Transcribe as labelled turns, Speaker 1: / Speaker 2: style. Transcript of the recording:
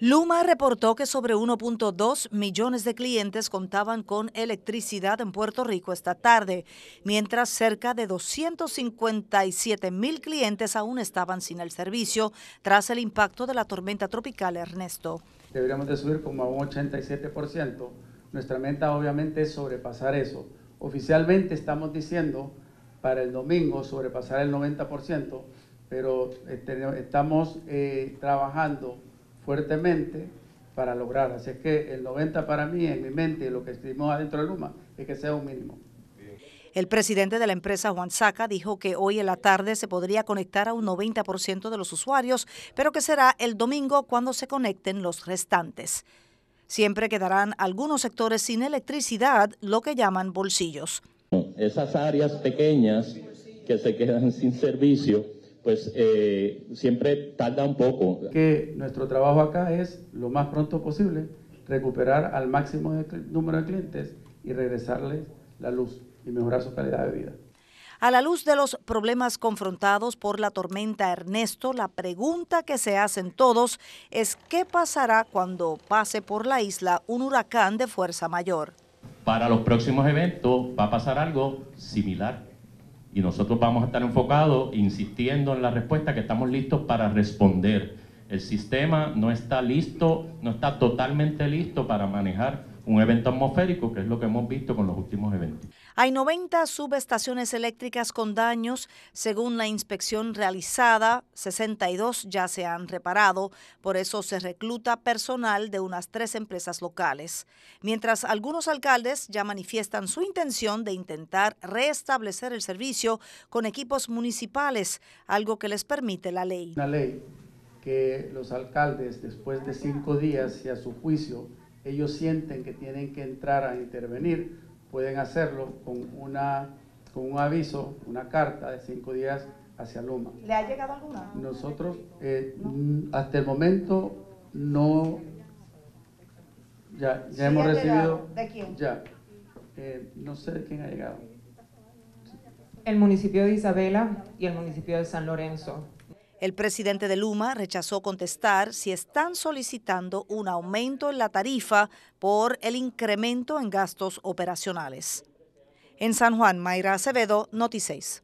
Speaker 1: Luma reportó que sobre 1.2 millones de clientes contaban con electricidad en Puerto Rico esta tarde, mientras cerca de 257 mil clientes aún estaban sin el servicio tras el impacto de la tormenta tropical Ernesto.
Speaker 2: Deberíamos de subir como a un 87%. Nuestra meta obviamente es sobrepasar eso. Oficialmente estamos diciendo para el domingo sobrepasar el 90%, pero eh, estamos eh, trabajando fuertemente para lograr. Así es que el 90 para mí, en mi mente y lo que estimo adentro de Luma, es que sea un mínimo.
Speaker 1: El presidente de la empresa, Juan Saca, dijo que hoy en la tarde se podría conectar a un 90% de los usuarios, pero que será el domingo cuando se conecten los restantes. Siempre quedarán algunos sectores sin electricidad, lo que llaman bolsillos.
Speaker 3: Esas áreas pequeñas que se quedan sin servicio pues eh, siempre tarda un poco.
Speaker 2: Que nuestro trabajo acá es, lo más pronto posible, recuperar al máximo número de clientes y regresarles la luz y mejorar su calidad de vida.
Speaker 1: A la luz de los problemas confrontados por la tormenta Ernesto, la pregunta que se hacen todos es qué pasará cuando pase por la isla un huracán de fuerza mayor.
Speaker 3: Para los próximos eventos va a pasar algo similar y nosotros vamos a estar enfocados, insistiendo en la respuesta, que estamos listos para responder. El sistema no está listo, no está totalmente listo para manejar un evento atmosférico, que es lo que hemos visto con los últimos eventos.
Speaker 1: Hay 90 subestaciones eléctricas con daños. Según la inspección realizada, 62 ya se han reparado. Por eso se recluta personal de unas tres empresas locales. Mientras algunos alcaldes ya manifiestan su intención de intentar restablecer el servicio con equipos municipales, algo que les permite la ley.
Speaker 2: La ley que los alcaldes, después de cinco días y a su juicio, ellos sienten que tienen que entrar a intervenir, pueden hacerlo con, una, con un aviso, una carta de cinco días hacia Luma. ¿Le ha llegado alguna? Nosotros, eh, mm, hasta el momento, no. Ya, ya hemos recibido. ¿De quién? Ya. Eh, no sé de quién ha llegado.
Speaker 1: El municipio de Isabela y el municipio de San Lorenzo el presidente de Luma rechazó contestar si están solicitando un aumento en la tarifa por el incremento en gastos operacionales. En San Juan, Mayra Acevedo, Noticias.